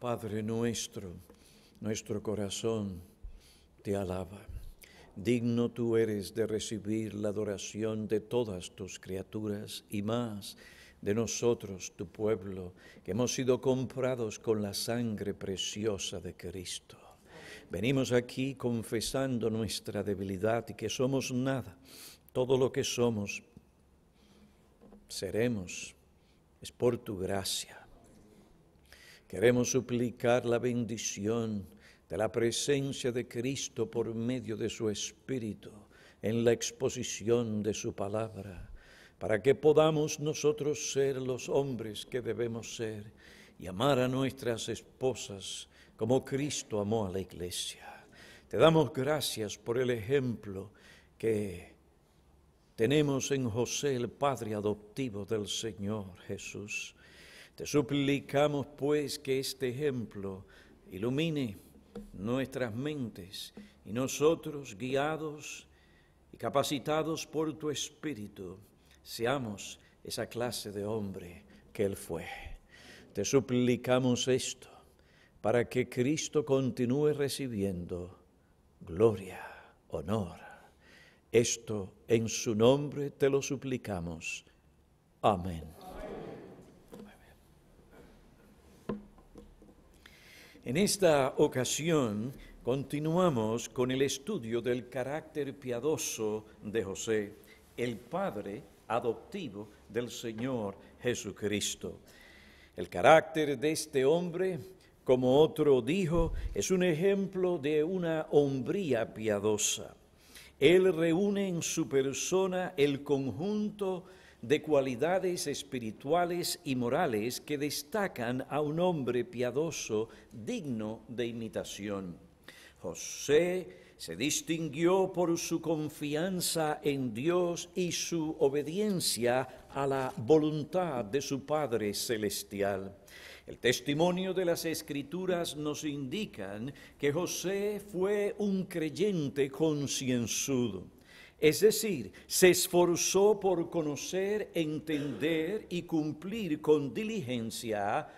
Padre nuestro, nuestro corazón te alaba. Digno tú eres de recibir la adoración de todas tus criaturas y más de nosotros, tu pueblo, que hemos sido comprados con la sangre preciosa de Cristo. Venimos aquí confesando nuestra debilidad y que somos nada. Todo lo que somos, seremos, es por tu gracia. Queremos suplicar la bendición de la presencia de Cristo por medio de su Espíritu en la exposición de su palabra, para que podamos nosotros ser los hombres que debemos ser y amar a nuestras esposas como Cristo amó a la iglesia. Te damos gracias por el ejemplo que tenemos en José, el Padre adoptivo del Señor Jesús. Te suplicamos pues que este ejemplo ilumine nuestras mentes y nosotros, guiados y capacitados por tu Espíritu, seamos esa clase de hombre que Él fue. Te suplicamos esto para que Cristo continúe recibiendo gloria, honor. Esto en su nombre te lo suplicamos. Amén. En esta ocasión continuamos con el estudio del carácter piadoso de José, el padre adoptivo del Señor Jesucristo. El carácter de este hombre, como otro dijo, es un ejemplo de una hombría piadosa. Él reúne en su persona el conjunto de cualidades espirituales y morales que destacan a un hombre piadoso digno de imitación. José se distinguió por su confianza en Dios y su obediencia a la voluntad de su Padre Celestial. El testimonio de las Escrituras nos indican que José fue un creyente concienzudo. Es decir, se esforzó por conocer, entender y cumplir con diligencia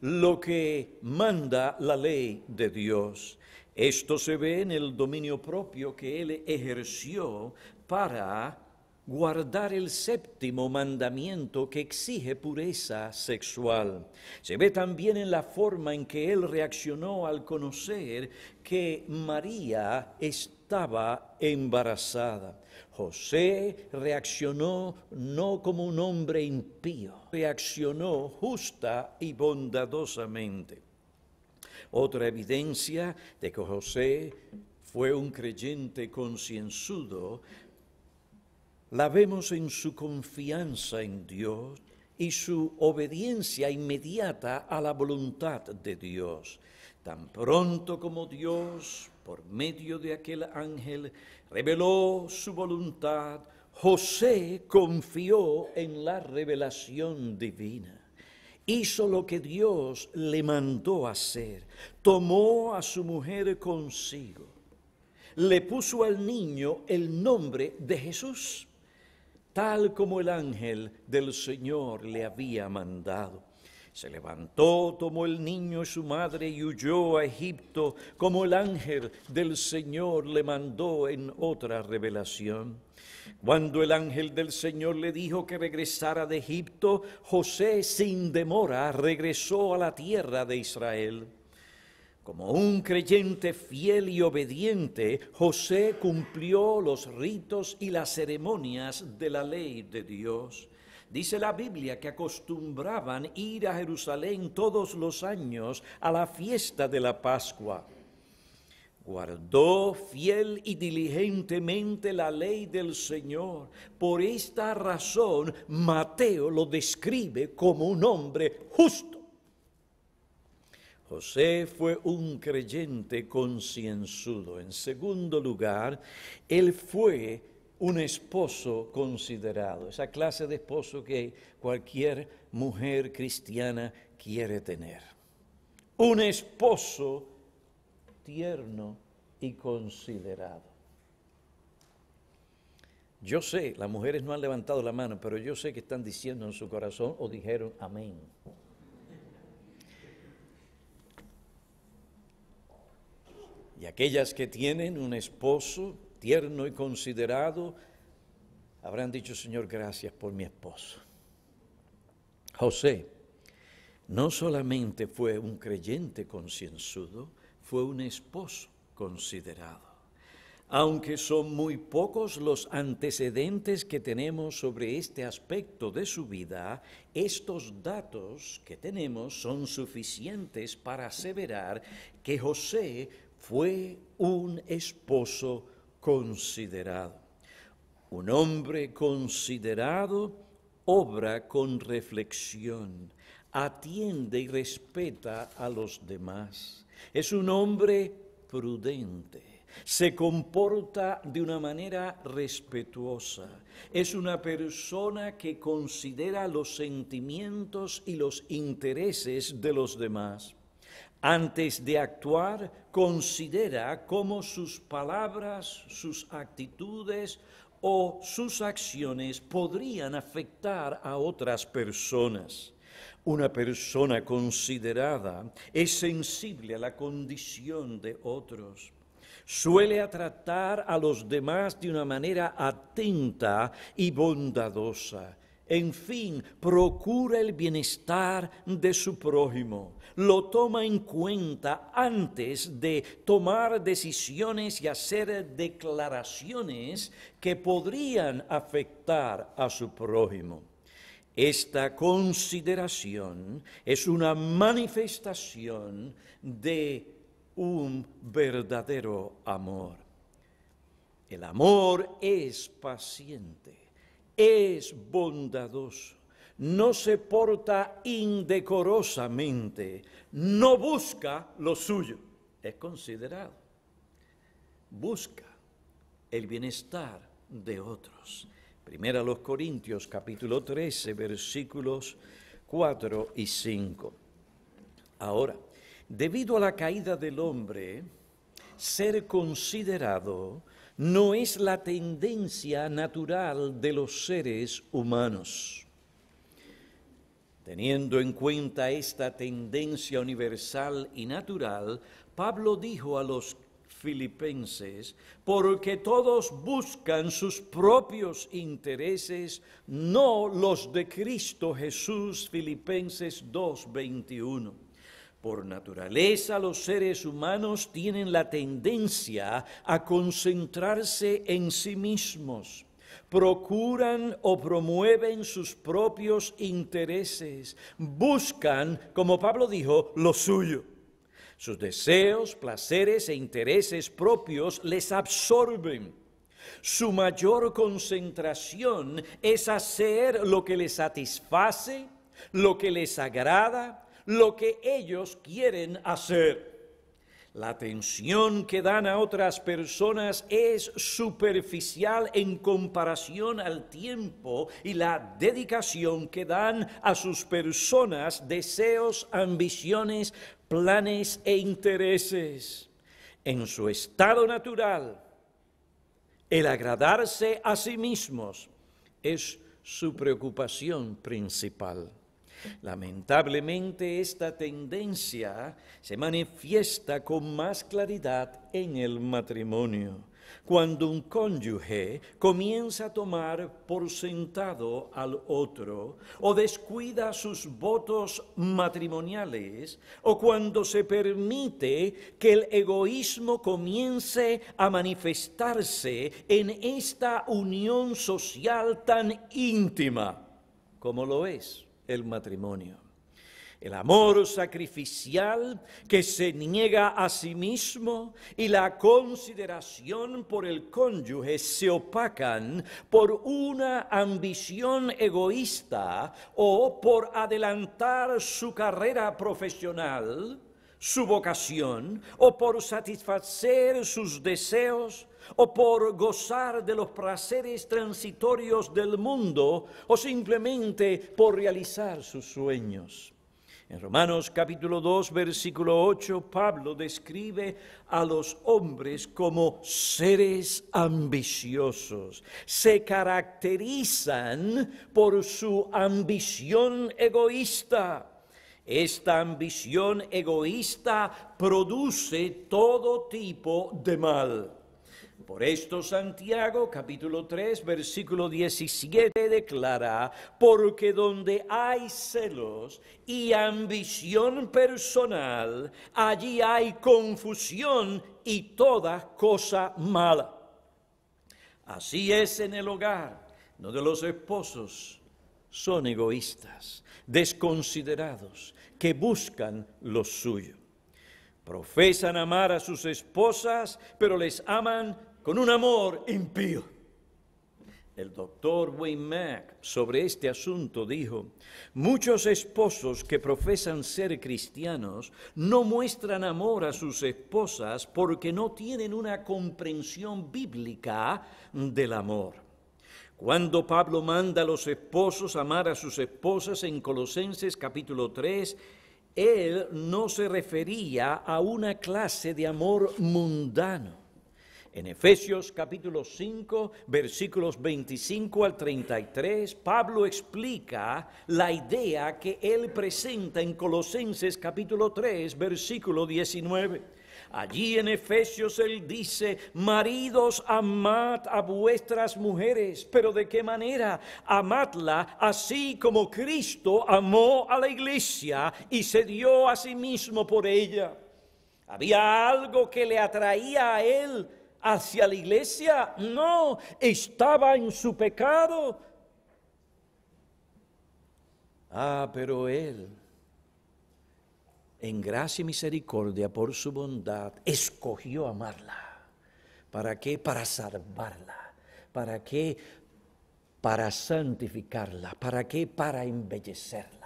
lo que manda la ley de Dios. Esto se ve en el dominio propio que él ejerció para guardar el séptimo mandamiento que exige pureza sexual. Se ve también en la forma en que él reaccionó al conocer que María es estaba embarazada. José reaccionó no como un hombre impío, reaccionó justa y bondadosamente. Otra evidencia de que José fue un creyente concienzudo la vemos en su confianza en Dios y su obediencia inmediata a la voluntad de Dios. Tan pronto como Dios por medio de aquel ángel, reveló su voluntad. José confió en la revelación divina hizo lo que Dios le mandó hacer, tomó a su mujer consigo, le puso al niño el nombre de Jesús, tal como el ángel del Señor le había mandado. Se levantó, tomó el niño y su madre y huyó a Egipto, como el ángel del Señor le mandó en otra revelación. Cuando el ángel del Señor le dijo que regresara de Egipto, José sin demora regresó a la tierra de Israel. Como un creyente fiel y obediente, José cumplió los ritos y las ceremonias de la ley de Dios. Dice la Biblia que acostumbraban ir a Jerusalén todos los años a la fiesta de la Pascua. Guardó fiel y diligentemente la ley del Señor. Por esta razón Mateo lo describe como un hombre justo. José fue un creyente concienzudo. En segundo lugar, él fue un esposo considerado, esa clase de esposo que cualquier mujer cristiana quiere tener. Un esposo tierno y considerado. Yo sé, las mujeres no han levantado la mano, pero yo sé que están diciendo en su corazón o dijeron amén. Y aquellas que tienen un esposo tierno y considerado, habrán dicho, Señor, gracias por mi esposo. José no solamente fue un creyente concienzudo, fue un esposo considerado. Aunque son muy pocos los antecedentes que tenemos sobre este aspecto de su vida, estos datos que tenemos son suficientes para aseverar que José fue un esposo considerado. Un hombre considerado obra con reflexión, atiende y respeta a los demás. Es un hombre prudente, se comporta de una manera respetuosa. Es una persona que considera los sentimientos y los intereses de los demás. Antes de actuar, considera cómo sus palabras, sus actitudes o sus acciones podrían afectar a otras personas. Una persona considerada es sensible a la condición de otros. Suele tratar a los demás de una manera atenta y bondadosa. En fin, procura el bienestar de su prójimo, lo toma en cuenta antes de tomar decisiones y hacer declaraciones que podrían afectar a su prójimo. Esta consideración es una manifestación de un verdadero amor. El amor es paciente es bondadoso, no se porta indecorosamente, no busca lo suyo, es considerado. Busca el bienestar de otros. Primera a los Corintios capítulo 13 versículos 4 y 5. Ahora, debido a la caída del hombre, ser considerado no es la tendencia natural de los seres humanos. Teniendo en cuenta esta tendencia universal y natural, Pablo dijo a los filipenses, porque todos buscan sus propios intereses, no los de Cristo Jesús, Filipenses 2:21. Por naturaleza los seres humanos tienen la tendencia a concentrarse en sí mismos, procuran o promueven sus propios intereses, buscan, como Pablo dijo, lo suyo. Sus deseos, placeres e intereses propios les absorben. Su mayor concentración es hacer lo que les satisface, lo que les agrada, lo que ellos quieren hacer. La atención que dan a otras personas es superficial en comparación al tiempo y la dedicación que dan a sus personas, deseos, ambiciones, planes e intereses. En su estado natural, el agradarse a sí mismos es su preocupación principal. Lamentablemente esta tendencia se manifiesta con más claridad en el matrimonio, cuando un cónyuge comienza a tomar por sentado al otro o descuida sus votos matrimoniales o cuando se permite que el egoísmo comience a manifestarse en esta unión social tan íntima como lo es el matrimonio. El amor sacrificial que se niega a sí mismo y la consideración por el cónyuge se opacan por una ambición egoísta o por adelantar su carrera profesional, su vocación o por satisfacer sus deseos o por gozar de los placeres transitorios del mundo, o simplemente por realizar sus sueños. En Romanos capítulo 2, versículo 8, Pablo describe a los hombres como seres ambiciosos. Se caracterizan por su ambición egoísta. Esta ambición egoísta produce todo tipo de mal. Por esto Santiago capítulo 3 versículo 17 declara, porque donde hay celos y ambición personal, allí hay confusión y toda cosa mala. Así es en el hogar, donde los esposos son egoístas, desconsiderados, que buscan lo suyo. Profesan amar a sus esposas, pero les aman con un amor impío. El doctor Wayne Mack sobre este asunto dijo, muchos esposos que profesan ser cristianos no muestran amor a sus esposas porque no tienen una comprensión bíblica del amor. Cuando Pablo manda a los esposos amar a sus esposas en Colosenses capítulo 3, él no se refería a una clase de amor mundano en Efesios capítulo 5, versículos 25 al 33, Pablo explica la idea que él presenta en Colosenses capítulo 3, versículo 19. Allí en Efesios él dice, maridos, amad a vuestras mujeres, pero ¿de qué manera? Amadla así como Cristo amó a la iglesia y se dio a sí mismo por ella. Había algo que le atraía a él hacia la iglesia, no, estaba en su pecado. Ah, pero él, en gracia y misericordia, por su bondad, escogió amarla. ¿Para qué? Para salvarla. ¿Para qué? Para santificarla. ¿Para qué? Para embellecerla.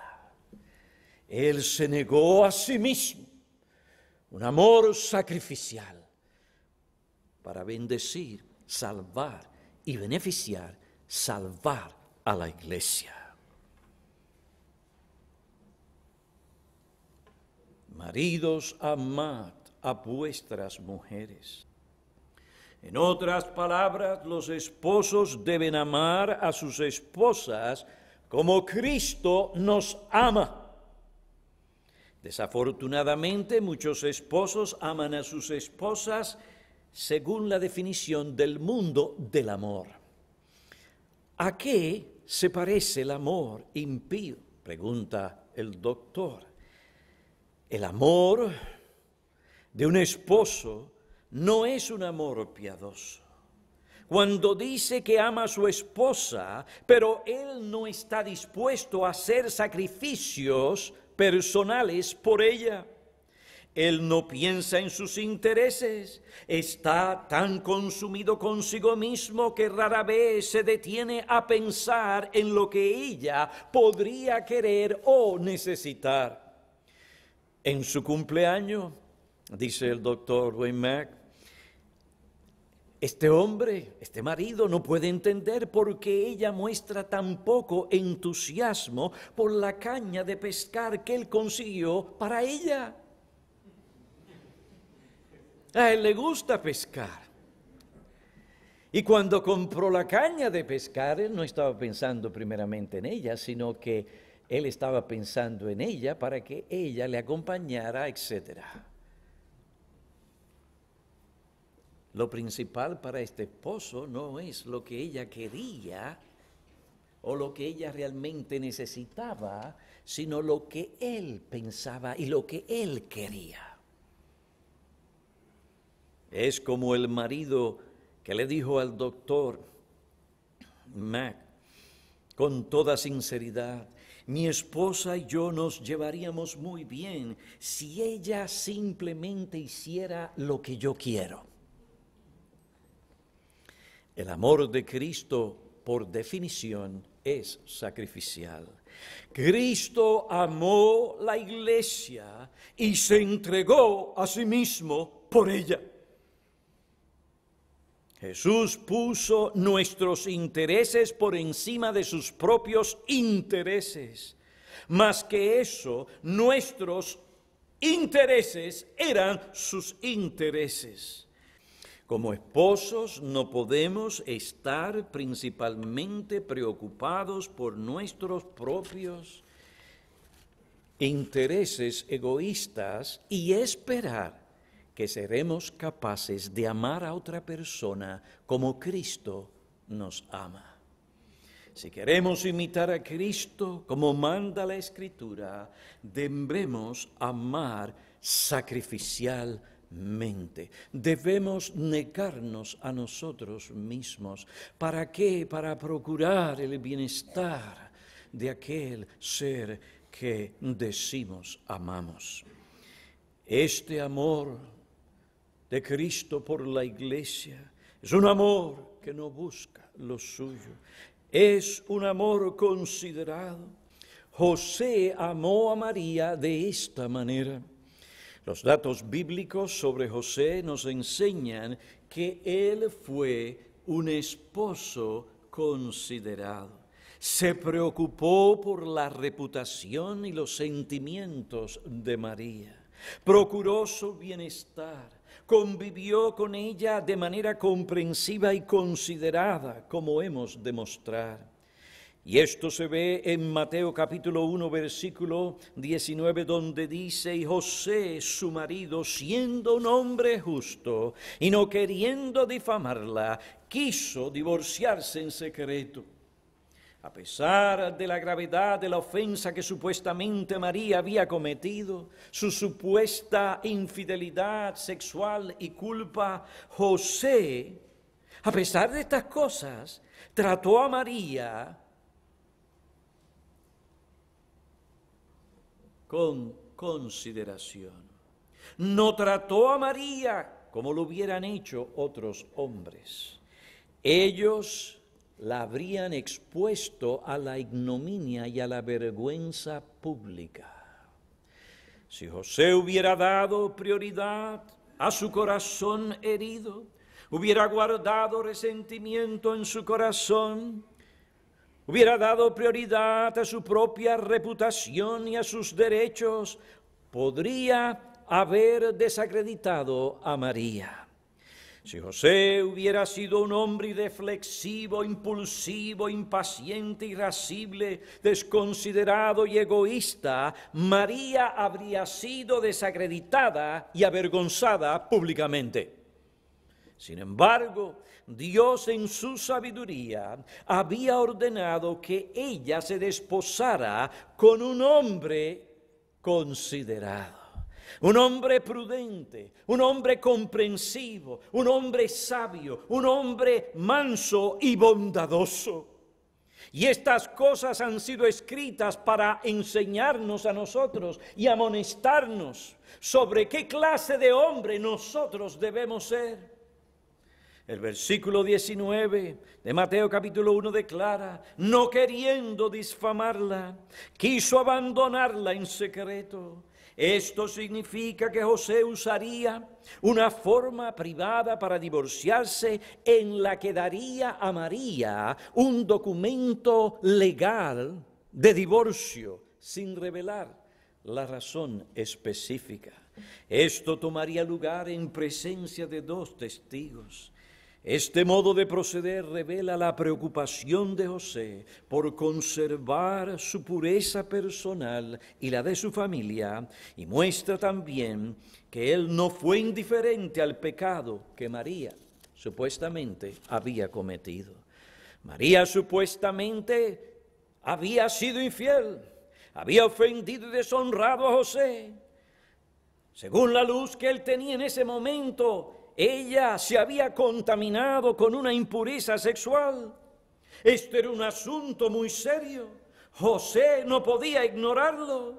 Él se negó a sí mismo, un amor sacrificial para bendecir, salvar y beneficiar, salvar a la iglesia. Maridos, amad a vuestras mujeres. En otras palabras, los esposos deben amar a sus esposas como Cristo nos ama. Desafortunadamente, muchos esposos aman a sus esposas según la definición del mundo del amor. ¿A qué se parece el amor impío? Pregunta el doctor. El amor de un esposo no es un amor piadoso. Cuando dice que ama a su esposa, pero él no está dispuesto a hacer sacrificios personales por ella. Él no piensa en sus intereses, está tan consumido consigo mismo que rara vez se detiene a pensar en lo que ella podría querer o necesitar. En su cumpleaños, dice el doctor Wayne Mac, este hombre, este marido no puede entender por qué ella muestra tan poco entusiasmo por la caña de pescar que él consiguió para ella. A él le gusta pescar. Y cuando compró la caña de pescar, él no estaba pensando primeramente en ella, sino que él estaba pensando en ella para que ella le acompañara, etc. Lo principal para este esposo no es lo que ella quería o lo que ella realmente necesitaba, sino lo que él pensaba y lo que él quería. Es como el marido que le dijo al doctor Mac, con toda sinceridad, mi esposa y yo nos llevaríamos muy bien si ella simplemente hiciera lo que yo quiero. El amor de Cristo, por definición, es sacrificial. Cristo amó la iglesia y se entregó a sí mismo por ella. Jesús puso nuestros intereses por encima de sus propios intereses. Más que eso, nuestros intereses eran sus intereses. Como esposos no podemos estar principalmente preocupados por nuestros propios intereses egoístas y esperar seremos capaces de amar a otra persona como Cristo nos ama. Si queremos imitar a Cristo como manda la Escritura, debemos amar sacrificialmente. Debemos negarnos a nosotros mismos. ¿Para qué? Para procurar el bienestar de aquel ser que decimos amamos. Este amor de Cristo por la iglesia. Es un amor que no busca lo suyo. Es un amor considerado. José amó a María de esta manera. Los datos bíblicos sobre José nos enseñan que él fue un esposo considerado. Se preocupó por la reputación y los sentimientos de María. Procuró su bienestar convivió con ella de manera comprensiva y considerada, como hemos de mostrar. Y esto se ve en Mateo capítulo 1, versículo 19, donde dice, y José, su marido, siendo un hombre justo y no queriendo difamarla, quiso divorciarse en secreto. A pesar de la gravedad de la ofensa que supuestamente María había cometido, su supuesta infidelidad sexual y culpa, José, a pesar de estas cosas, trató a María con consideración. No trató a María como lo hubieran hecho otros hombres. Ellos la habrían expuesto a la ignominia y a la vergüenza pública. Si José hubiera dado prioridad a su corazón herido, hubiera guardado resentimiento en su corazón, hubiera dado prioridad a su propia reputación y a sus derechos, podría haber desacreditado a María. Si José hubiera sido un hombre deflexivo, impulsivo, impaciente, irascible, desconsiderado y egoísta, María habría sido desacreditada y avergonzada públicamente. Sin embargo, Dios en su sabiduría había ordenado que ella se desposara con un hombre considerado. Un hombre prudente, un hombre comprensivo, un hombre sabio, un hombre manso y bondadoso. Y estas cosas han sido escritas para enseñarnos a nosotros y amonestarnos sobre qué clase de hombre nosotros debemos ser. El versículo 19 de Mateo capítulo 1 declara, no queriendo disfamarla, quiso abandonarla en secreto esto significa que José usaría una forma privada para divorciarse en la que daría a María un documento legal de divorcio sin revelar la razón específica. Esto tomaría lugar en presencia de dos testigos. Este modo de proceder revela la preocupación de José por conservar su pureza personal y la de su familia y muestra también que él no fue indiferente al pecado que María supuestamente había cometido. María supuestamente había sido infiel, había ofendido y deshonrado a José. Según la luz que él tenía en ese momento, ella se había contaminado con una impureza sexual. Este era un asunto muy serio. José no podía ignorarlo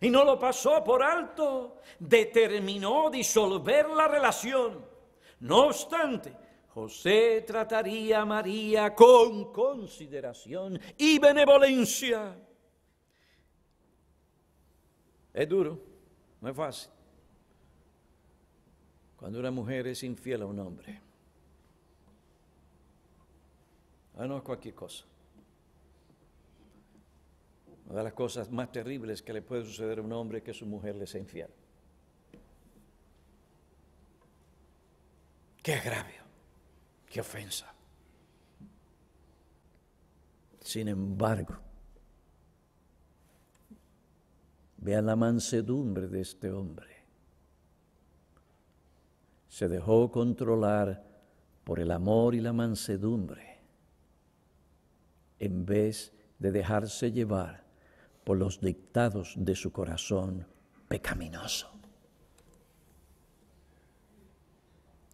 y no lo pasó por alto. Determinó disolver la relación. No obstante, José trataría a María con consideración y benevolencia. Es duro, no es fácil cuando una mujer es infiel a un hombre. Ah, no cualquier cosa. Una de las cosas más terribles que le puede suceder a un hombre es que su mujer le sea infiel. Qué agravio, qué ofensa. Sin embargo, vea la mansedumbre de este hombre se dejó controlar por el amor y la mansedumbre, en vez de dejarse llevar por los dictados de su corazón pecaminoso.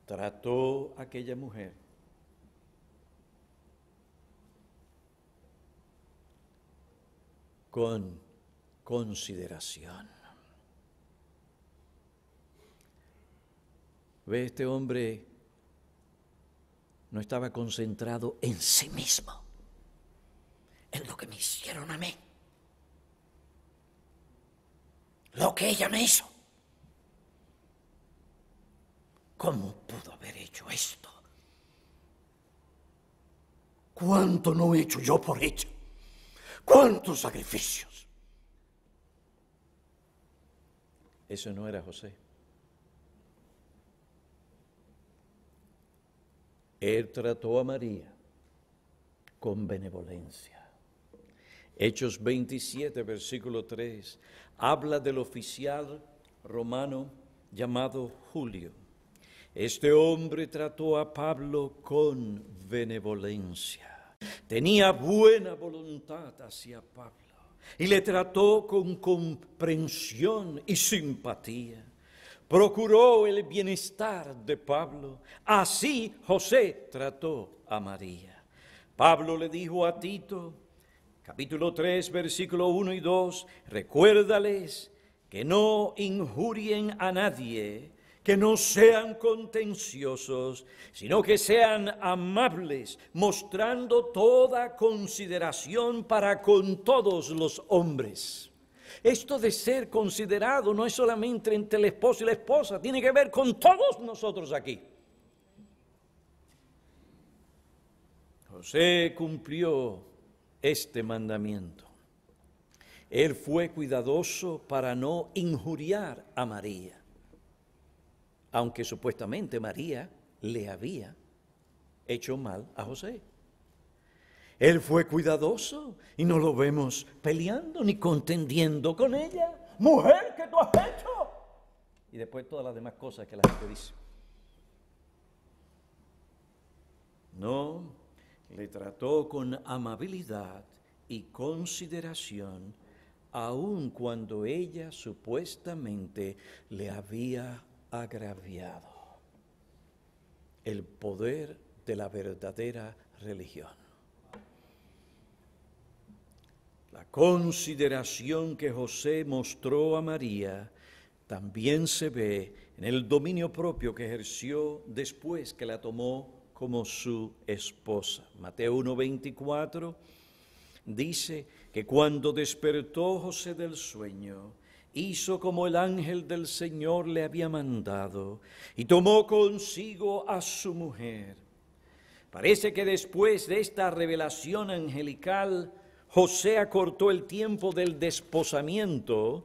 Trató a aquella mujer con consideración. Ve, este hombre no estaba concentrado en sí mismo, en lo que me hicieron a mí, lo que ella me hizo. ¿Cómo pudo haber hecho esto? ¿Cuánto no he hecho yo por ella? ¿Cuántos sacrificios? Eso no era José. Él trató a María con benevolencia. Hechos 27, versículo 3, habla del oficial romano llamado Julio. Este hombre trató a Pablo con benevolencia. Tenía buena voluntad hacia Pablo y le trató con comprensión y simpatía procuró el bienestar de Pablo. Así José trató a María. Pablo le dijo a Tito, capítulo 3, versículo 1 y 2, recuérdales que no injurien a nadie, que no sean contenciosos, sino que sean amables, mostrando toda consideración para con todos los hombres. Esto de ser considerado no es solamente entre el esposo y la esposa, tiene que ver con todos nosotros aquí. José cumplió este mandamiento. Él fue cuidadoso para no injuriar a María, aunque supuestamente María le había hecho mal a José. Él fue cuidadoso y no lo vemos peleando ni contendiendo con ella. Mujer, ¿qué tú has hecho? Y después todas las demás cosas que la gente dice. No, le trató con amabilidad y consideración, aun cuando ella supuestamente le había agraviado. El poder de la verdadera religión. La consideración que José mostró a María también se ve en el dominio propio que ejerció después que la tomó como su esposa. Mateo 1:24 dice que cuando despertó José del sueño, hizo como el ángel del Señor le había mandado y tomó consigo a su mujer. Parece que después de esta revelación angelical, José acortó el tiempo del desposamiento,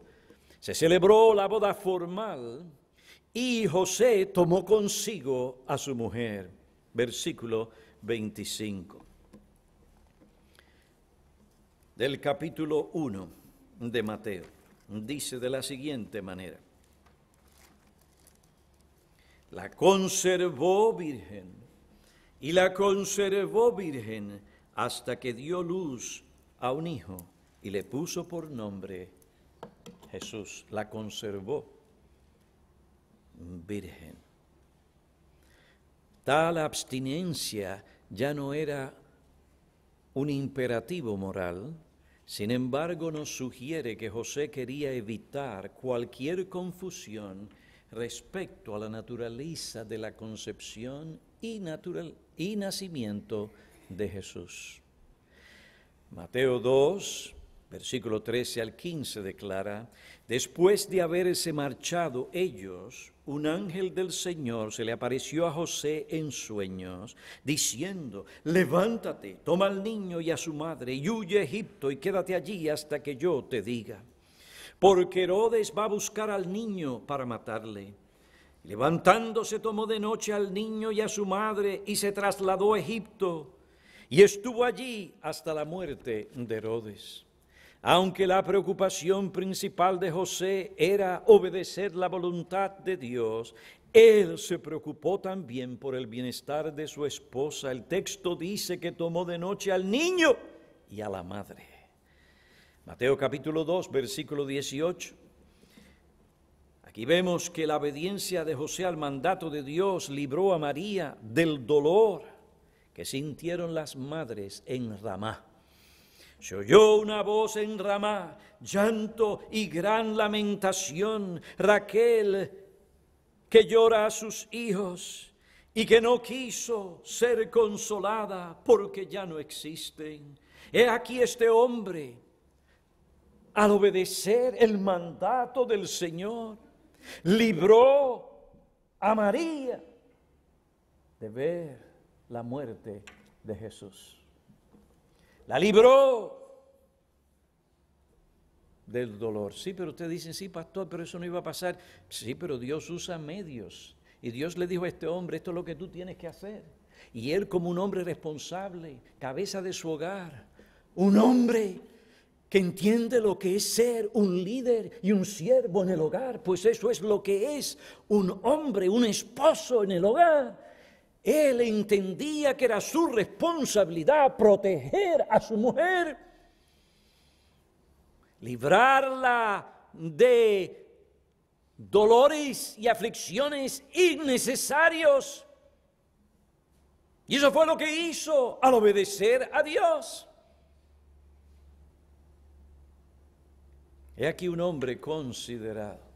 se celebró la boda formal y José tomó consigo a su mujer. Versículo 25 del capítulo 1 de Mateo. Dice de la siguiente manera, la conservó virgen y la conservó virgen hasta que dio luz a un hijo y le puso por nombre Jesús. La conservó virgen. Tal abstinencia ya no era un imperativo moral, sin embargo nos sugiere que José quería evitar cualquier confusión respecto a la naturaleza de la concepción y, nacimiento de Jesús. Mateo 2, versículo 13 al 15 declara, después de haberse marchado ellos, un ángel del Señor se le apareció a José en sueños, diciendo, levántate, toma al niño y a su madre, y huye a Egipto y quédate allí hasta que yo te diga, porque Herodes va a buscar al niño para matarle. Levantándose tomó de noche al niño y a su madre y se trasladó a Egipto y estuvo allí hasta la muerte de Herodes. Aunque la preocupación principal de José era obedecer la voluntad de Dios, él se preocupó también por el bienestar de su esposa. El texto dice que tomó de noche al niño y a la madre. Mateo capítulo 2, versículo 18. Aquí vemos que la obediencia de José al mandato de Dios libró a María del dolor que sintieron las madres en Ramá. Se oyó una voz en Ramá, llanto y gran lamentación. Raquel, que llora a sus hijos y que no quiso ser consolada porque ya no existen. He aquí este hombre, al obedecer el mandato del Señor, libró a María de ver la muerte de Jesús. La libró del dolor. Sí, pero ustedes dicen, sí, pastor, pero eso no iba a pasar. Sí, pero Dios usa medios. Y Dios le dijo a este hombre, esto es lo que tú tienes que hacer. Y él como un hombre responsable, cabeza de su hogar, un hombre que entiende lo que es ser un líder y un siervo en el hogar, pues eso es lo que es un hombre, un esposo en el hogar él entendía que era su responsabilidad proteger a su mujer, librarla de dolores y aflicciones innecesarios. Y eso fue lo que hizo al obedecer a Dios. He aquí un hombre considerado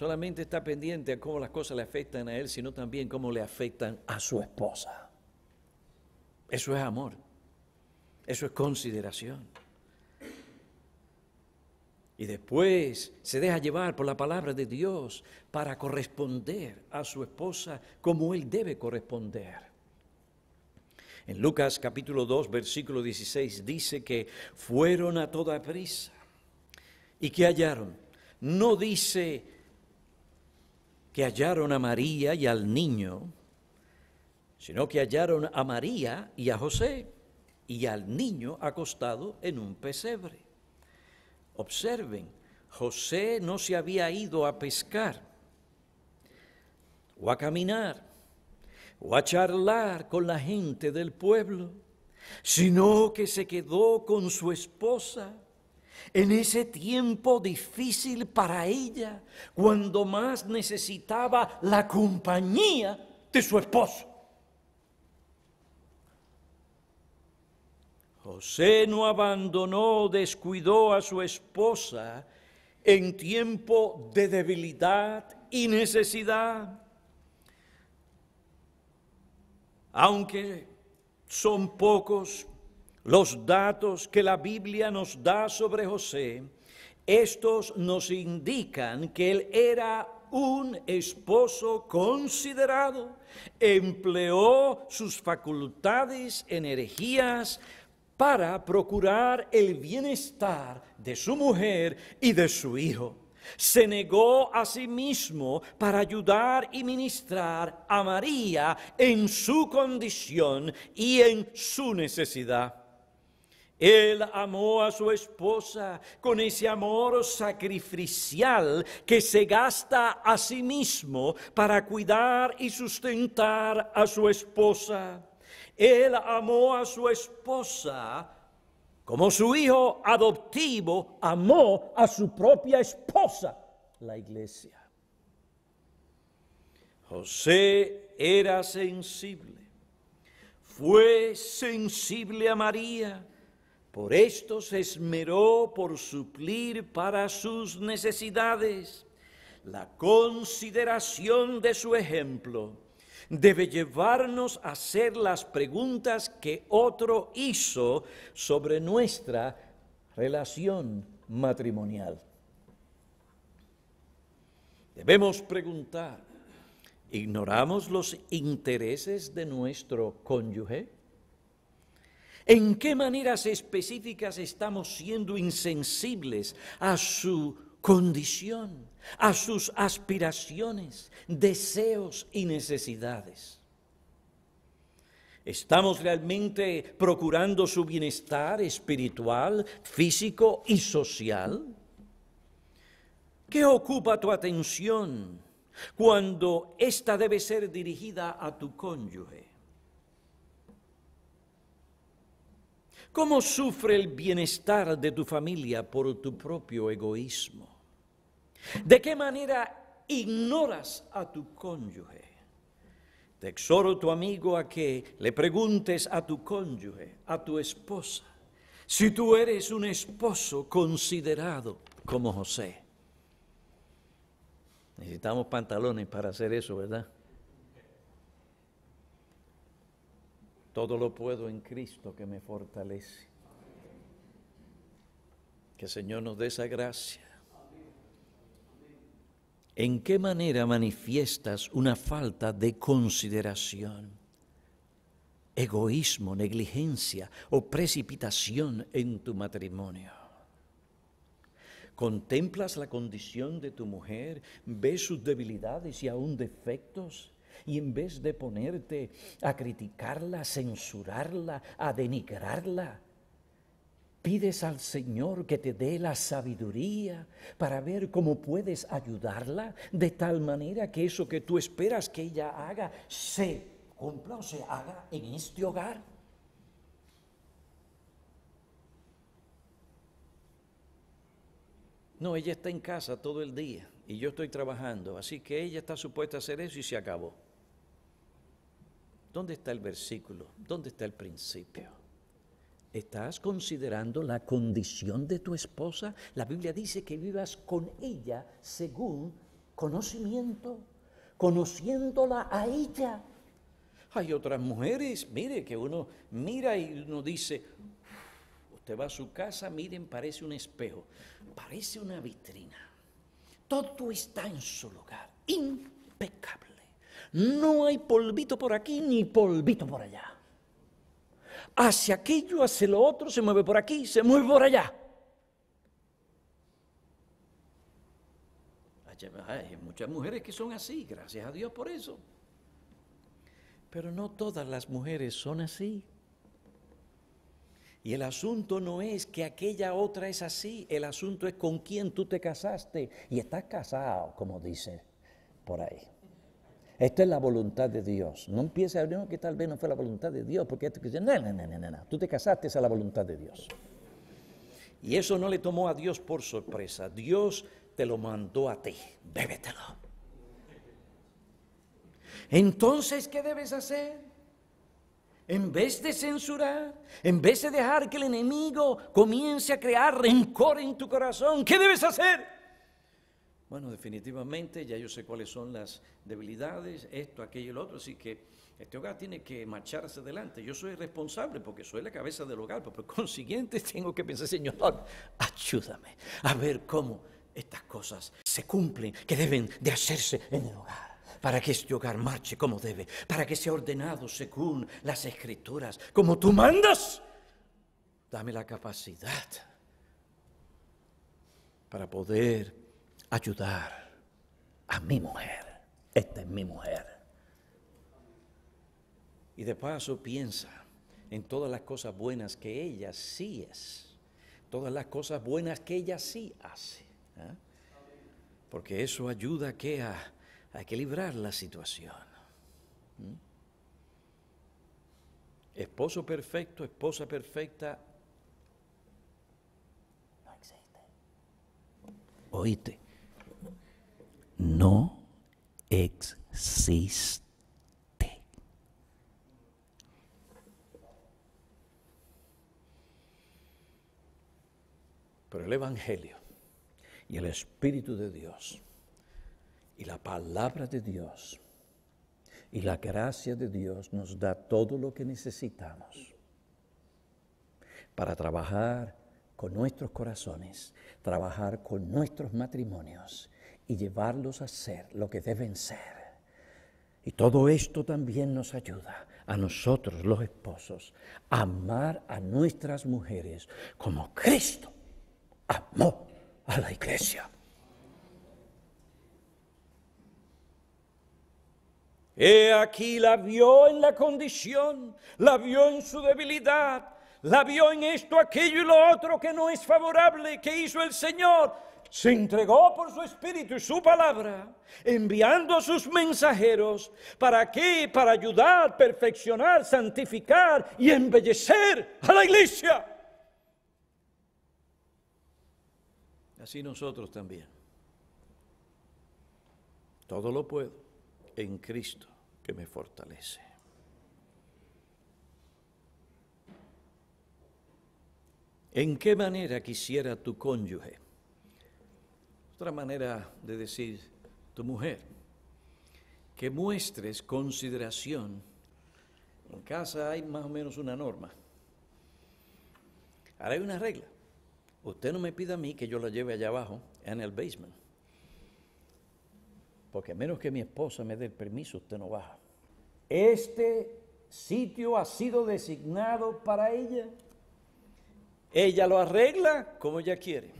solamente está pendiente a cómo las cosas le afectan a él, sino también cómo le afectan a su esposa. Eso es amor. Eso es consideración. Y después se deja llevar por la palabra de Dios para corresponder a su esposa como él debe corresponder. En Lucas capítulo 2, versículo 16 dice que fueron a toda prisa y que hallaron. No dice que hallaron a María y al niño, sino que hallaron a María y a José y al niño acostado en un pesebre. Observen, José no se había ido a pescar o a caminar o a charlar con la gente del pueblo, sino que se quedó con su esposa en ese tiempo difícil para ella, cuando más necesitaba la compañía de su esposo. José no abandonó, descuidó a su esposa en tiempo de debilidad y necesidad. Aunque son pocos los datos que la Biblia nos da sobre José, estos nos indican que él era un esposo considerado, empleó sus facultades, energías para procurar el bienestar de su mujer y de su hijo. Se negó a sí mismo para ayudar y ministrar a María en su condición y en su necesidad. Él amó a su esposa con ese amor sacrificial que se gasta a sí mismo para cuidar y sustentar a su esposa. Él amó a su esposa como su hijo adoptivo amó a su propia esposa, la iglesia. José era sensible, fue sensible a María por esto se esmeró por suplir para sus necesidades. La consideración de su ejemplo debe llevarnos a hacer las preguntas que otro hizo sobre nuestra relación matrimonial. Debemos preguntar, ¿ignoramos los intereses de nuestro cónyuge? ¿En qué maneras específicas estamos siendo insensibles a su condición, a sus aspiraciones, deseos y necesidades? ¿Estamos realmente procurando su bienestar espiritual, físico y social? ¿Qué ocupa tu atención cuando ésta debe ser dirigida a tu cónyuge? ¿Cómo sufre el bienestar de tu familia por tu propio egoísmo? ¿De qué manera ignoras a tu cónyuge? Te exhorto, tu amigo, a que le preguntes a tu cónyuge, a tu esposa, si tú eres un esposo considerado como José. Necesitamos pantalones para hacer eso, ¿verdad? Todo lo puedo en Cristo que me fortalece. Que el Señor nos dé esa gracia. ¿En qué manera manifiestas una falta de consideración, egoísmo, negligencia o precipitación en tu matrimonio? ¿Contemplas la condición de tu mujer? ¿Ves sus debilidades y aún defectos? y en vez de ponerte a criticarla, a censurarla, a denigrarla, pides al Señor que te dé la sabiduría para ver cómo puedes ayudarla de tal manera que eso que tú esperas que ella haga se cumpla o se haga en este hogar. No, ella está en casa todo el día y yo estoy trabajando, así que ella está supuesta a hacer eso y se acabó. ¿Dónde está el versículo? ¿Dónde está el principio? ¿Estás considerando la condición de tu esposa? La Biblia dice que vivas con ella según conocimiento, conociéndola a ella. Hay otras mujeres, mire, que uno mira y uno dice, usted va a su casa, miren, parece un espejo, parece una vitrina. Todo está en su lugar, impecable. No hay polvito por aquí ni polvito por allá. Hacia aquello, hacia lo otro, se mueve por aquí, se mueve por allá. Hay muchas mujeres que son así, gracias a Dios por eso. Pero no todas las mujeres son así. Y el asunto no es que aquella otra es así, el asunto es con quién tú te casaste y estás casado, como dice por ahí. Esta es la voluntad de Dios. No empieces a no, que tal vez no fue la voluntad de Dios, porque esto que dice, no, no, no, no, no, tú te casaste a la voluntad de Dios. Y eso no le tomó a Dios por sorpresa. Dios te lo mandó a ti. Bébetelo. Entonces, ¿qué debes hacer? En vez de censurar, en vez de dejar que el enemigo comience a crear rencor en tu corazón, ¿qué debes hacer? Bueno, definitivamente ya yo sé cuáles son las debilidades, esto, aquello y lo otro, así que este hogar tiene que marcharse adelante. Yo soy responsable porque soy la cabeza del hogar, pero por consiguiente tengo que pensar, Señor, ayúdame a ver cómo estas cosas se cumplen, que deben de hacerse en el hogar para que este hogar marche como debe, para que sea ordenado según las escrituras, como tú mandas. Dame la capacidad para poder ayudar a mi mujer. Esta es mi mujer. Y de paso piensa en todas las cosas buenas que ella sí es, todas las cosas buenas que ella sí hace. ¿ah? Porque eso ayuda que a, equilibrar la situación. Esposo perfecto, esposa perfecta, no existe. Oíste no existe. Pero el Evangelio y el Espíritu de Dios y la palabra de Dios y la gracia de Dios nos da todo lo que necesitamos para trabajar con nuestros corazones, trabajar con nuestros matrimonios y llevarlos a ser lo que deben ser. Y todo esto también nos ayuda a nosotros los esposos a amar a nuestras mujeres como Cristo amó a la iglesia. He aquí la vio en la condición, la vio en su debilidad, la vio en esto, aquello y lo otro que no es favorable que hizo el Señor se entregó por su espíritu y su palabra, enviando a sus mensajeros, ¿para qué? Para ayudar, perfeccionar, santificar y embellecer a la iglesia. Así nosotros también. Todo lo puedo en Cristo que me fortalece. ¿En qué manera quisiera tu cónyuge? otra manera de decir tu mujer, que muestres consideración. En casa hay más o menos una norma. Ahora hay una regla. Usted no me pida a mí que yo la lleve allá abajo, en el basement. Porque a menos que mi esposa me dé el permiso, usted no baja. Este sitio ha sido designado para ella. Ella lo arregla como ella quiere.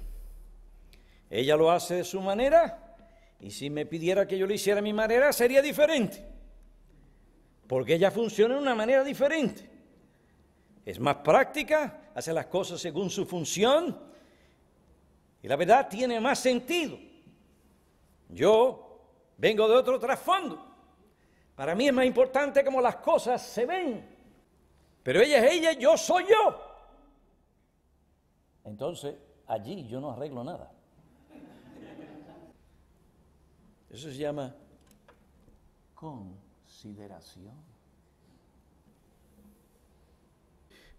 Ella lo hace de su manera y si me pidiera que yo lo hiciera mi manera sería diferente. Porque ella funciona de una manera diferente. Es más práctica, hace las cosas según su función y la verdad tiene más sentido. Yo vengo de otro trasfondo. Para mí es más importante cómo las cosas se ven. Pero ella es ella, yo soy yo. Entonces, allí yo no arreglo nada. Eso se llama consideración.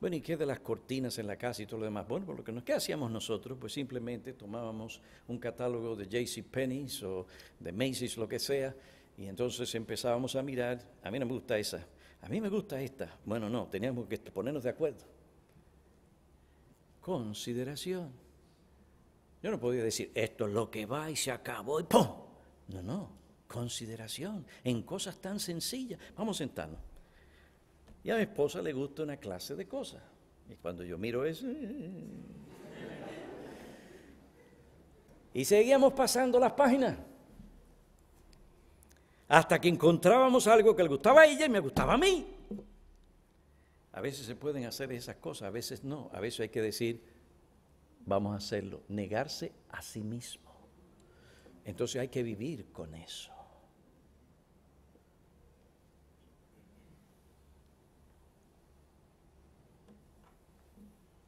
Bueno, ¿y qué de las cortinas en la casa y todo lo demás? Bueno, por lo que nos, ¿qué hacíamos nosotros? Pues simplemente tomábamos un catálogo de JC Penney's o de Macy's, lo que sea, y entonces empezábamos a mirar, a mí no me gusta esa, a mí me gusta esta. Bueno, no, teníamos que ponernos de acuerdo. Consideración. Yo no podía decir, esto es lo que va y se acabó y ¡pum! No, no, consideración en cosas tan sencillas. Vamos a sentarnos. Y a mi esposa le gusta una clase de cosas. Y cuando yo miro eso... Y seguíamos pasando las páginas. Hasta que encontrábamos algo que le gustaba a ella y me gustaba a mí. A veces se pueden hacer esas cosas, a veces no. A veces hay que decir, vamos a hacerlo, negarse a sí mismo. Entonces hay que vivir con eso.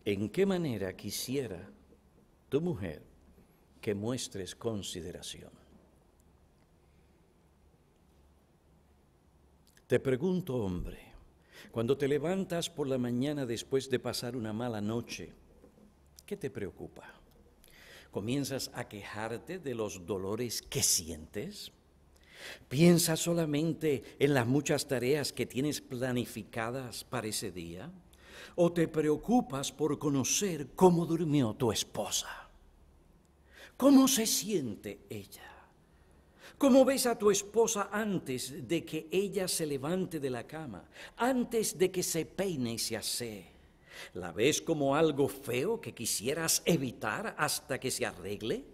¿En qué manera quisiera tu mujer que muestres consideración? Te pregunto, hombre, cuando te levantas por la mañana después de pasar una mala noche, ¿qué te preocupa? comienzas a quejarte de los dolores que sientes. Piensa solamente en las muchas tareas que tienes planificadas para ese día. O te preocupas por conocer cómo durmió tu esposa. ¿Cómo se siente ella? ¿Cómo ves a tu esposa antes de que ella se levante de la cama? Antes de que se peine y se asee ¿La ves como algo feo que quisieras evitar hasta que se arregle?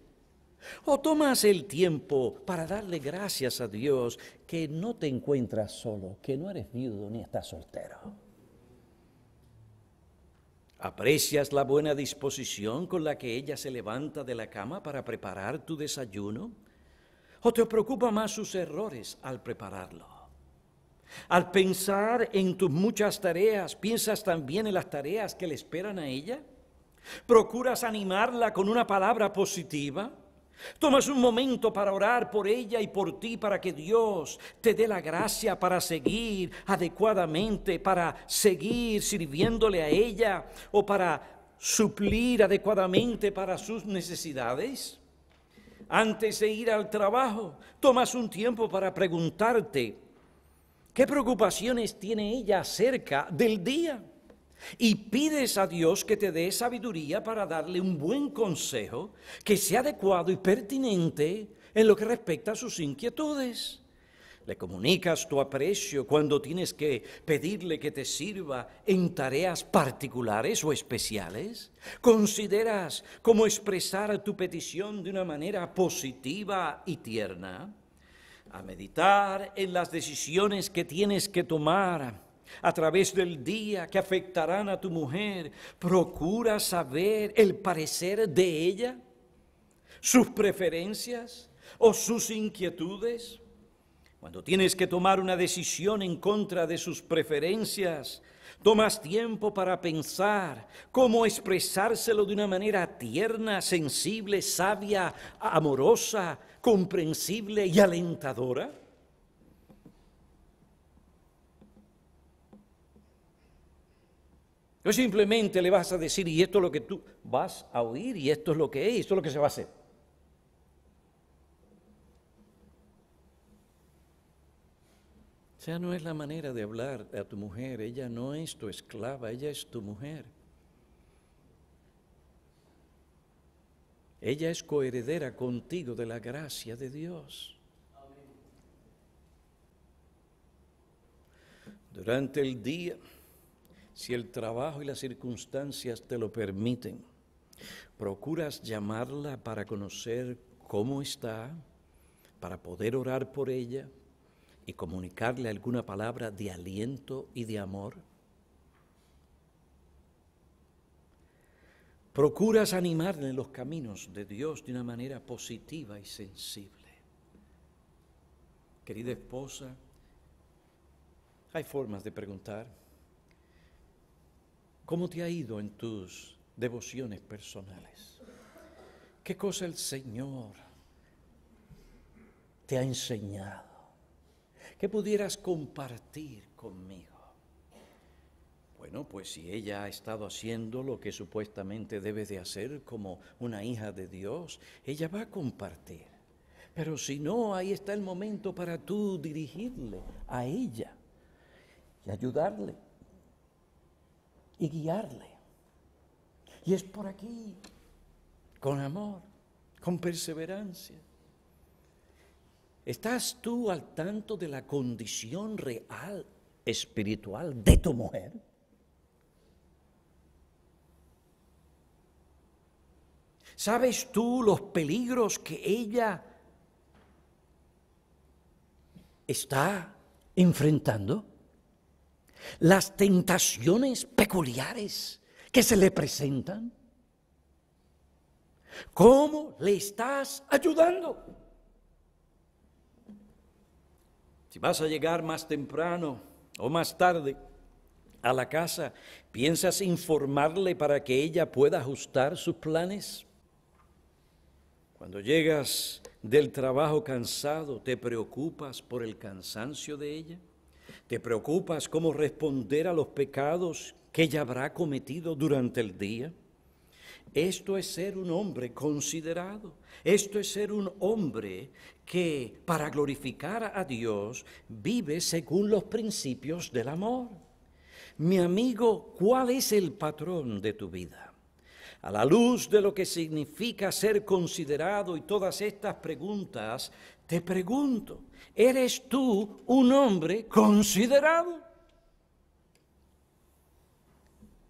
¿O tomas el tiempo para darle gracias a Dios que no te encuentras solo, que no eres viudo ni estás soltero? ¿Aprecias la buena disposición con la que ella se levanta de la cama para preparar tu desayuno? ¿O te preocupa más sus errores al prepararlo? Al pensar en tus muchas tareas, ¿piensas también en las tareas que le esperan a ella? ¿Procuras animarla con una palabra positiva? ¿Tomas un momento para orar por ella y por ti para que Dios te dé la gracia para seguir adecuadamente, para seguir sirviéndole a ella o para suplir adecuadamente para sus necesidades? Antes de ir al trabajo, tomas un tiempo para preguntarte, ¿Qué preocupaciones tiene ella acerca del día? Y pides a Dios que te dé sabiduría para darle un buen consejo que sea adecuado y pertinente en lo que respecta a sus inquietudes. Le comunicas tu aprecio cuando tienes que pedirle que te sirva en tareas particulares o especiales. Consideras cómo expresar tu petición de una manera positiva y tierna a meditar en las decisiones que tienes que tomar a través del día que afectarán a tu mujer. Procura saber el parecer de ella, sus preferencias o sus inquietudes. Cuando tienes que tomar una decisión en contra de sus preferencias, tomas tiempo para pensar cómo expresárselo de una manera tierna, sensible, sabia, amorosa, comprensible y alentadora? No simplemente le vas a decir, y esto es lo que tú vas a oír, y esto es lo que es, esto es lo que se va a hacer. O sea, no es la manera de hablar a tu mujer, ella no es tu esclava, ella es tu mujer. Ella es coheredera contigo de la gracia de Dios. Durante el día, si el trabajo y las circunstancias te lo permiten, procuras llamarla para conocer cómo está, para poder orar por ella y comunicarle alguna palabra de aliento y de amor. Procuras animarle en los caminos de Dios de una manera positiva y sensible. Querida esposa, hay formas de preguntar, ¿cómo te ha ido en tus devociones personales? ¿Qué cosa el Señor te ha enseñado? ¿Qué pudieras compartir conmigo? Bueno, pues si ella ha estado haciendo lo que supuestamente debe de hacer como una hija de Dios, ella va a compartir. Pero si no, ahí está el momento para tú dirigirle a ella y ayudarle y guiarle. Y es por aquí, con amor, con perseverancia. ¿Estás tú al tanto de la condición real espiritual de tu mujer? ¿Sabes tú los peligros que ella está enfrentando? Las tentaciones peculiares que se le presentan. ¿Cómo le estás ayudando? Si vas a llegar más temprano o más tarde a la casa, ¿piensas informarle para que ella pueda ajustar sus planes? Cuando llegas del trabajo cansado, ¿te preocupas por el cansancio de ella? ¿Te preocupas cómo responder a los pecados que ella habrá cometido durante el día? Esto es ser un hombre considerado. Esto es ser un hombre que para glorificar a Dios vive según los principios del amor. Mi amigo, ¿cuál es el patrón de tu vida? A la luz de lo que significa ser considerado y todas estas preguntas, te pregunto, ¿eres tú un hombre considerado?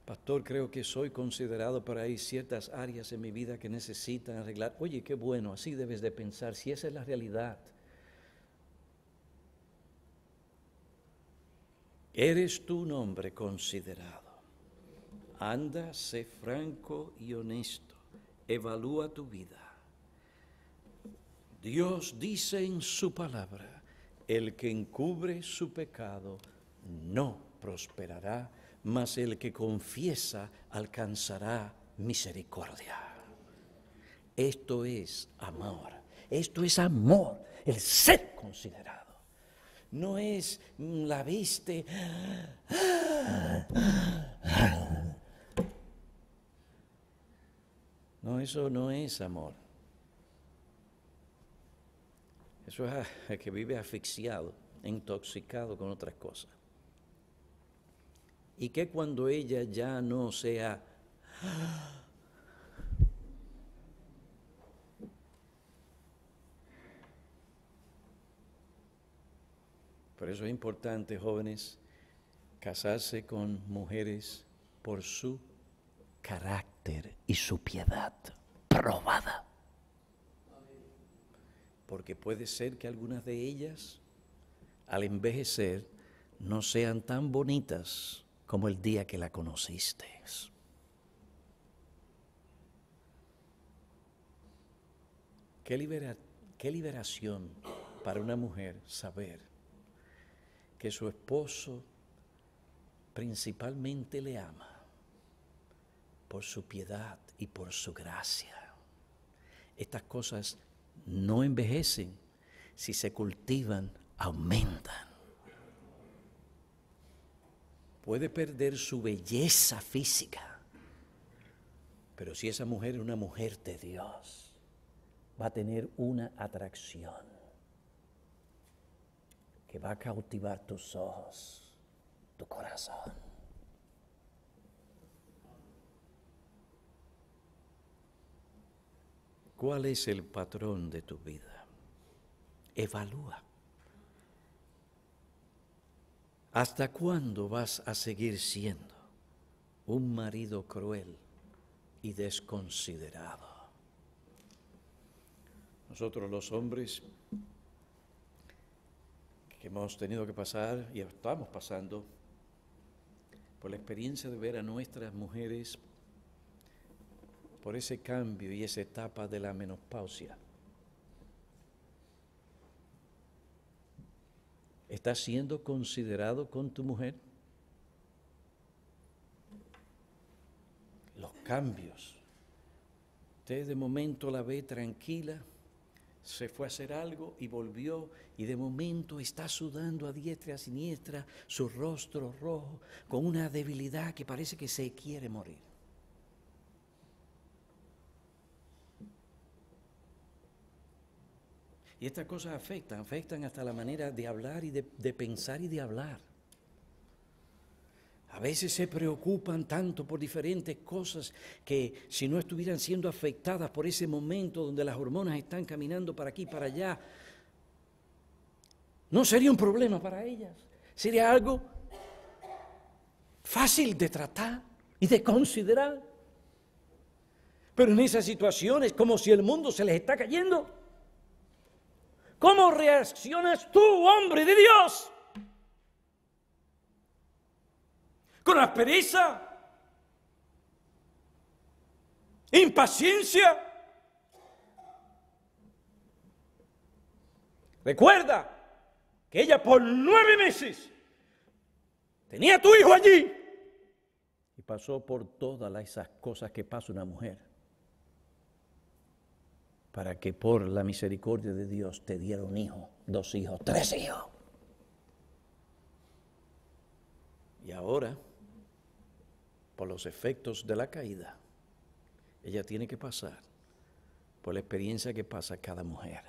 Pastor, creo que soy considerado, pero hay ciertas áreas en mi vida que necesitan arreglar. Oye, qué bueno, así debes de pensar, si esa es la realidad. ¿Eres tú un hombre considerado? Anda, sé franco y honesto. Evalúa tu vida. Dios dice en su palabra, el que encubre su pecado no prosperará, mas el que confiesa alcanzará misericordia. Esto es amor, esto es amor, el ser considerado. No es la viste. No, eso no es amor. Eso es que vive asfixiado, intoxicado con otras cosas. Y que cuando ella ya no sea... Por eso es importante, jóvenes, casarse con mujeres por su carácter y su piedad probada. Porque puede ser que algunas de ellas, al envejecer, no sean tan bonitas como el día que la conociste. que qué liberación para una mujer saber que su esposo principalmente le ama por su piedad y por su gracia. Estas cosas no envejecen, si se cultivan, aumentan. Puede perder su belleza física, pero si esa mujer es una mujer de Dios, va a tener una atracción que va a cautivar tus ojos, tu corazón. ¿Cuál es el patrón de tu vida? Evalúa. ¿Hasta cuándo vas a seguir siendo un marido cruel y desconsiderado? Nosotros los hombres que hemos tenido que pasar y estamos pasando por la experiencia de ver a nuestras mujeres por ese cambio y esa etapa de la menopausia. ¿Estás siendo considerado con tu mujer? Los cambios. Usted de momento la ve tranquila, se fue a hacer algo y volvió y de momento está sudando a diestra y a siniestra, su rostro rojo, con una debilidad que parece que se quiere morir. Y estas cosas afectan, afectan hasta la manera de hablar y de, pensar y de hablar. A veces se preocupan tanto por diferentes cosas que si no estuvieran siendo afectadas por ese momento donde las hormonas están caminando para aquí, y para allá, no sería un problema para ellas. Sería algo fácil de tratar y de considerar. Pero en esas situaciones, como si el mundo se les está cayendo, ¿Cómo reaccionas tú, hombre de Dios? ¿Con aspereza? ¿Impaciencia? Recuerda que ella por nueve meses tenía a tu hijo allí y pasó por todas esas cosas que pasa una mujer para que por la misericordia de Dios te diera un hijo, dos hijos, tres hijos. Y ahora, por los efectos de la caída, ella tiene que pasar por la experiencia que pasa cada mujer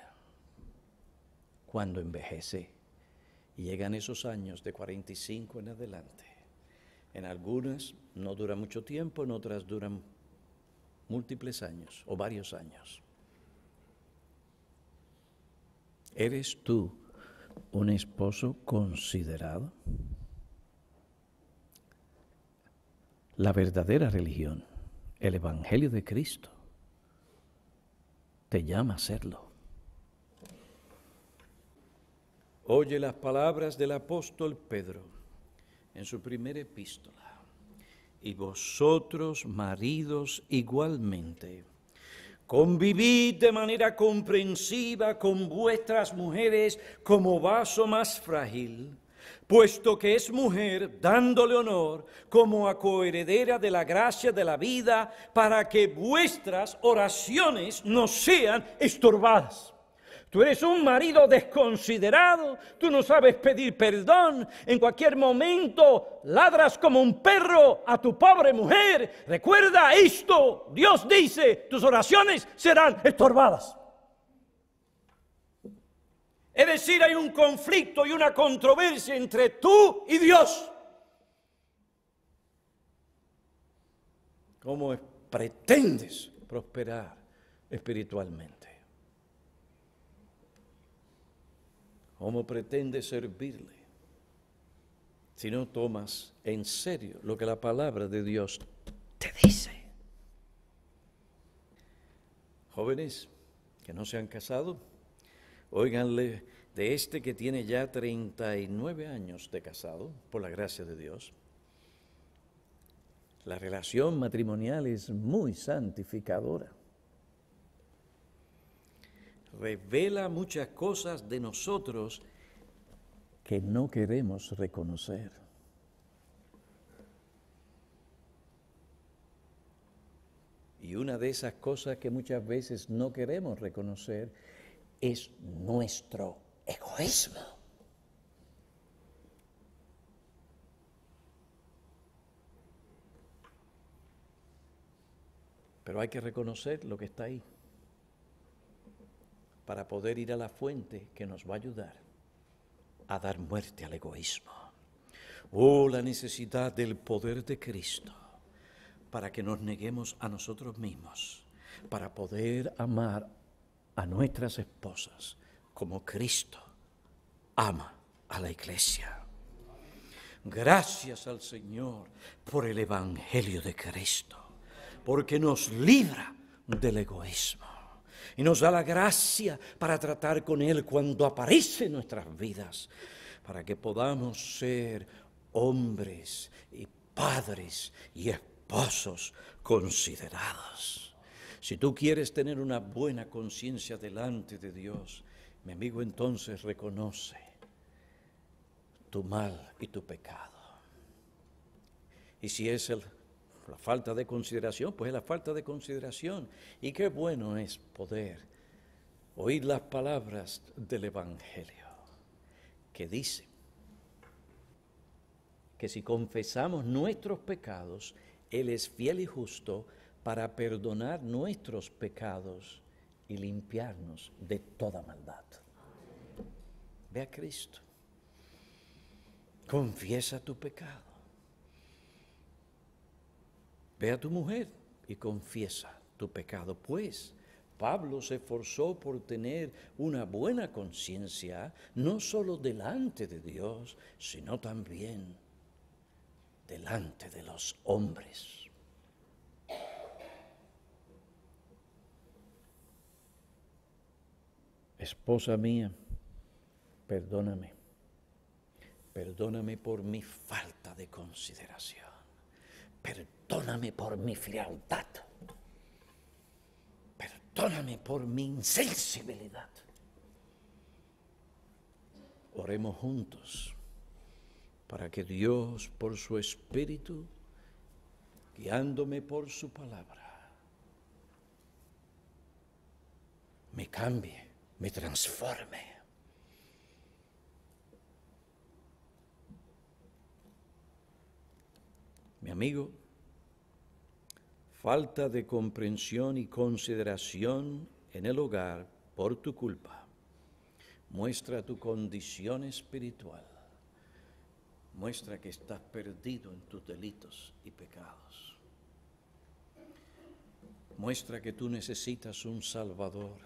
cuando envejece y llegan esos años de 45 en adelante. En algunas no dura mucho tiempo, en otras duran múltiples años o varios años. ¿Eres tú un esposo considerado? La verdadera religión, el Evangelio de Cristo, te llama a serlo. Oye las palabras del apóstol Pedro en su primera epístola. Y vosotros, maridos, igualmente Convivid de manera comprensiva con vuestras mujeres como vaso más frágil, puesto que es mujer, dándole honor como a coheredera de la gracia de la vida, para que vuestras oraciones no sean estorbadas. Tú eres un marido desconsiderado, tú no sabes pedir perdón, en cualquier momento ladras como un perro a tu pobre mujer. Recuerda esto, Dios dice, tus oraciones serán estorbadas. Es decir, hay un conflicto y una controversia entre tú y Dios. ¿Cómo pretendes prosperar espiritualmente? ¿Cómo pretende servirle? Si no tomas en serio lo que la palabra de Dios te dice. Jóvenes que no se han casado, óiganle de este que tiene ya 39 años de casado, por la gracia de Dios. La relación matrimonial es muy santificadora revela muchas cosas de nosotros que no queremos reconocer. Y una de esas cosas que muchas veces no queremos reconocer es nuestro egoísmo. Pero hay que reconocer lo que está ahí para poder ir a la fuente que nos va a ayudar a dar muerte al egoísmo. Oh, la necesidad del poder de Cristo para que nos neguemos a nosotros mismos, para poder amar a nuestras esposas como Cristo ama a la iglesia. Gracias al Señor por el Evangelio de Cristo, porque nos libra del egoísmo y nos da la gracia para tratar con Él cuando aparece en nuestras vidas, para que podamos ser hombres y padres y esposos considerados. Si tú quieres tener una buena conciencia delante de Dios, mi amigo entonces reconoce tu mal y tu pecado. Y si es el la falta de consideración, pues es la falta de consideración. Y qué bueno es poder oír las palabras del Evangelio que dice que si confesamos nuestros pecados, Él es fiel y justo para perdonar nuestros pecados y limpiarnos de toda maldad. Ve a Cristo. Confiesa tu pecado Ve a tu mujer y confiesa tu pecado, pues. Pablo se esforzó por tener una buena conciencia, no solo delante de Dios, sino también delante de los hombres. Esposa mía, perdóname, perdóname por mi falta de consideración. Perdóname Perdóname por mi frialdad. Perdóname por mi insensibilidad. Oremos juntos para que Dios, por su Espíritu, guiándome por su palabra, me cambie, me transforme. Mi amigo, falta de comprensión y consideración en el hogar por tu culpa. Muestra tu condición espiritual. Muestra que estás perdido en tus delitos y pecados. Muestra que tú necesitas un Salvador,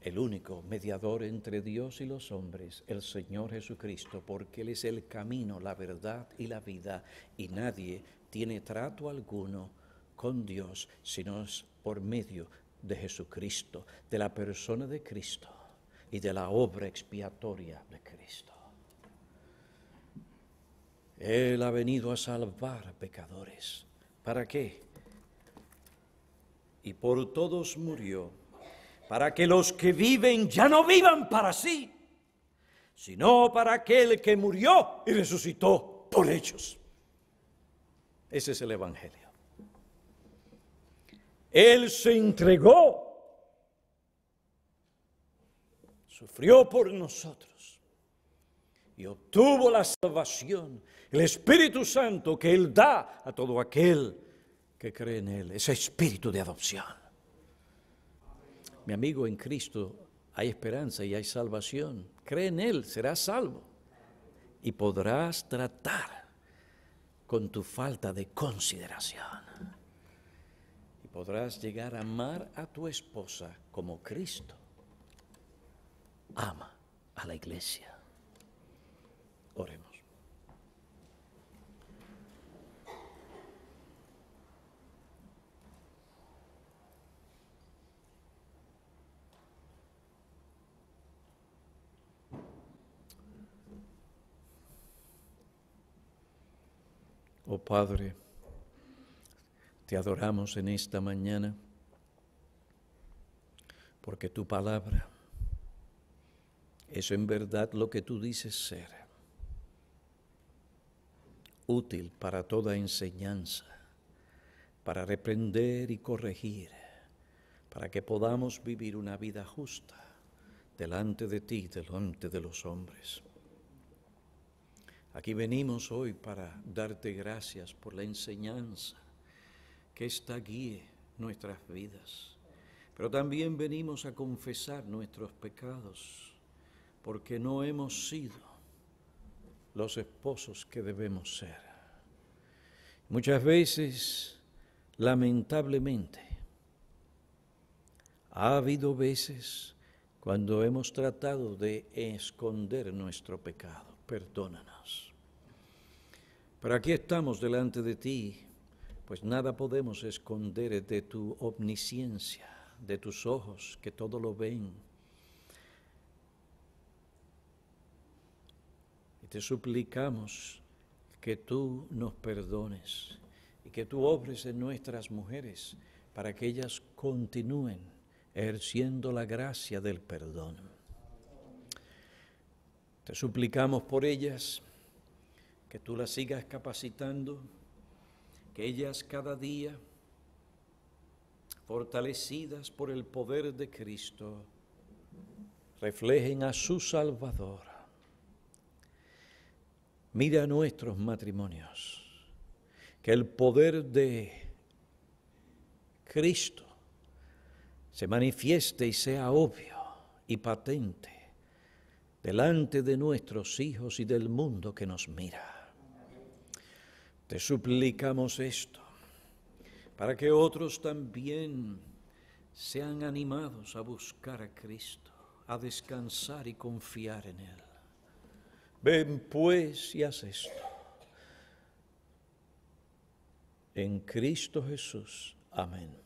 el único mediador entre Dios y los hombres, el Señor Jesucristo, porque Él es el camino, la verdad y la vida, y nadie tiene trato alguno con Dios, sino por medio de Jesucristo, de la persona de Cristo y de la obra expiatoria de Cristo. Él ha venido a salvar pecadores. ¿Para qué? Y por todos murió, para que los que viven ya no vivan para sí, sino para aquel que murió y resucitó por ellos. Ese es el Evangelio. Él se entregó, sufrió por nosotros y obtuvo la salvación, el Espíritu Santo que Él da a todo aquel que cree en Él, ese espíritu de adopción. Mi amigo, en Cristo hay esperanza y hay salvación. Cree en Él, serás salvo y podrás tratar con tu falta de consideración podrás llegar a amar a tu esposa como Cristo ama a la iglesia. Oremos. Oh Padre, te adoramos en esta mañana porque tu palabra es en verdad lo que tú dices ser, útil para toda enseñanza, para reprender y corregir, para que podamos vivir una vida justa delante de ti, delante de los hombres. Aquí venimos hoy para darte gracias por la enseñanza que esta guíe nuestras vidas. Pero también venimos a confesar nuestros pecados, porque no hemos sido los esposos que debemos ser. Muchas veces, lamentablemente, ha habido veces cuando hemos tratado de esconder nuestro pecado. Perdónanos. Pero aquí estamos delante de ti pues nada podemos esconder de tu omnisciencia, de tus ojos que todo lo ven. Y te suplicamos que tú nos perdones y que tú obres en nuestras mujeres para que ellas continúen ejerciendo la gracia del perdón. Te suplicamos por ellas que tú las sigas capacitando que ellas cada día, fortalecidas por el poder de Cristo, reflejen a su Salvador. Mira nuestros matrimonios, que el poder de Cristo se manifieste y sea obvio y patente delante de nuestros hijos y del mundo que nos mira. Te suplicamos esto para que otros también sean animados a buscar a Cristo, a descansar y confiar en Él. Ven pues y haz esto. En Cristo Jesús. Amén.